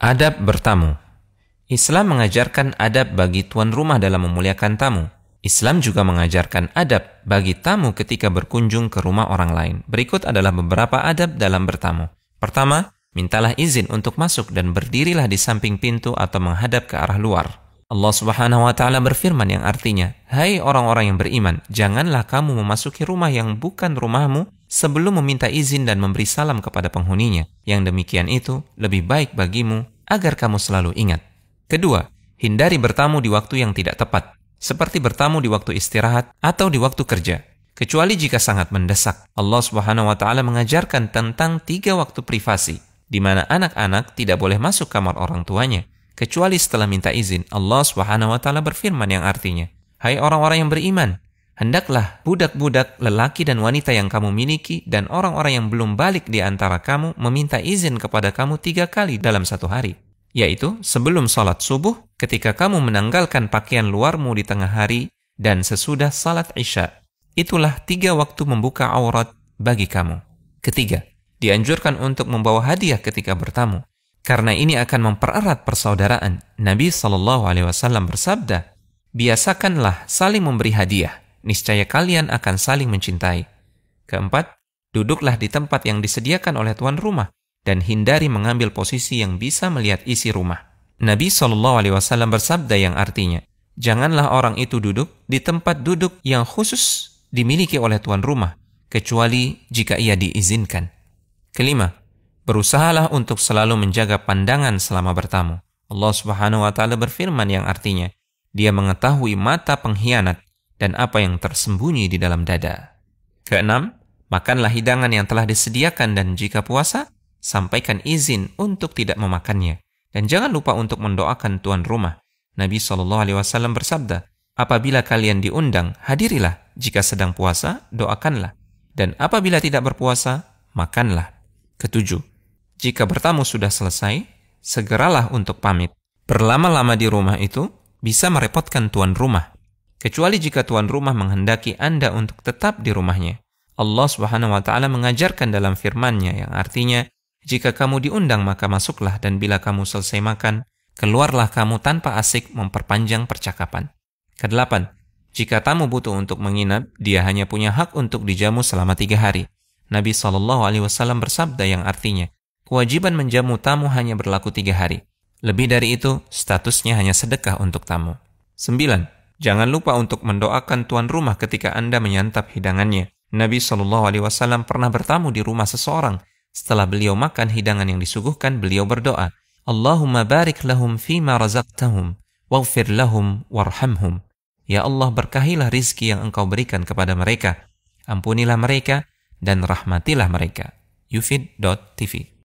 Adab bertamu Islam mengajarkan adab bagi tuan rumah dalam memuliakan tamu. Islam juga mengajarkan adab bagi tamu ketika berkunjung ke rumah orang lain. Berikut adalah beberapa adab dalam bertamu. Pertama, mintalah izin untuk masuk dan berdirilah di samping pintu atau menghadap ke arah luar. Allah Subhanahu wa taala berfirman yang artinya, "Hai orang-orang yang beriman, janganlah kamu memasuki rumah yang bukan rumahmu sebelum meminta izin dan memberi salam kepada penghuninya. Yang demikian itu lebih baik bagimu agar kamu selalu ingat. Kedua, hindari bertamu di waktu yang tidak tepat, seperti bertamu di waktu istirahat atau di waktu kerja. Kecuali jika sangat mendesak, Allah Subhanahu wa Ta'ala mengajarkan tentang tiga waktu privasi, di mana anak-anak tidak boleh masuk kamar orang tuanya, kecuali setelah minta izin. Allah Subhanahu wa Ta'ala berfirman yang artinya, "Hai orang-orang yang beriman, Hendaklah budak-budak lelaki dan wanita yang kamu miliki dan orang-orang yang belum balik di antara kamu meminta izin kepada kamu tiga kali dalam satu hari, yaitu sebelum salat subuh, ketika kamu menanggalkan pakaian luarmu di tengah hari, dan sesudah salat isya. Itulah tiga waktu membuka aurat bagi kamu. Ketiga, dianjurkan untuk membawa hadiah ketika bertamu, karena ini akan mempererat persaudaraan. Nabi Shallallahu Alaihi Wasallam bersabda, biasakanlah saling memberi hadiah niscaya kalian akan saling mencintai. Keempat, duduklah di tempat yang disediakan oleh tuan rumah dan hindari mengambil posisi yang bisa melihat isi rumah. Nabi Shallallahu Alaihi Wasallam bersabda yang artinya, janganlah orang itu duduk di tempat duduk yang khusus dimiliki oleh tuan rumah, kecuali jika ia diizinkan. Kelima, berusahalah untuk selalu menjaga pandangan selama bertamu. Allah Subhanahu wa taala berfirman yang artinya, Dia mengetahui mata pengkhianat dan apa yang tersembunyi di dalam dada. Keenam, makanlah hidangan yang telah disediakan dan jika puasa, sampaikan izin untuk tidak memakannya. Dan jangan lupa untuk mendoakan tuan rumah. Nabi Shallallahu Alaihi Wasallam bersabda, apabila kalian diundang, hadirilah. Jika sedang puasa, doakanlah. Dan apabila tidak berpuasa, makanlah. Ketujuh, jika bertamu sudah selesai, segeralah untuk pamit. Berlama-lama di rumah itu bisa merepotkan tuan rumah kecuali jika tuan rumah menghendaki Anda untuk tetap di rumahnya. Allah Subhanahu wa taala mengajarkan dalam firman-Nya yang artinya, jika kamu diundang maka masuklah dan bila kamu selesai makan, keluarlah kamu tanpa asik memperpanjang percakapan. Kedelapan, jika tamu butuh untuk menginap, dia hanya punya hak untuk dijamu selama tiga hari. Nabi Shallallahu Alaihi Wasallam bersabda yang artinya, kewajiban menjamu tamu hanya berlaku tiga hari. Lebih dari itu, statusnya hanya sedekah untuk tamu. Sembilan, Jangan lupa untuk mendoakan tuan rumah ketika Anda menyantap hidangannya. Nabi Shallallahu Alaihi Wasallam pernah bertamu di rumah seseorang. Setelah beliau makan hidangan yang disuguhkan, beliau berdoa, Allahumma barik lahum ma razaqtahum, waghfir lahum warhamhum. Ya Allah berkahilah rizki yang engkau berikan kepada mereka. Ampunilah mereka dan rahmatilah mereka. Yufid.tv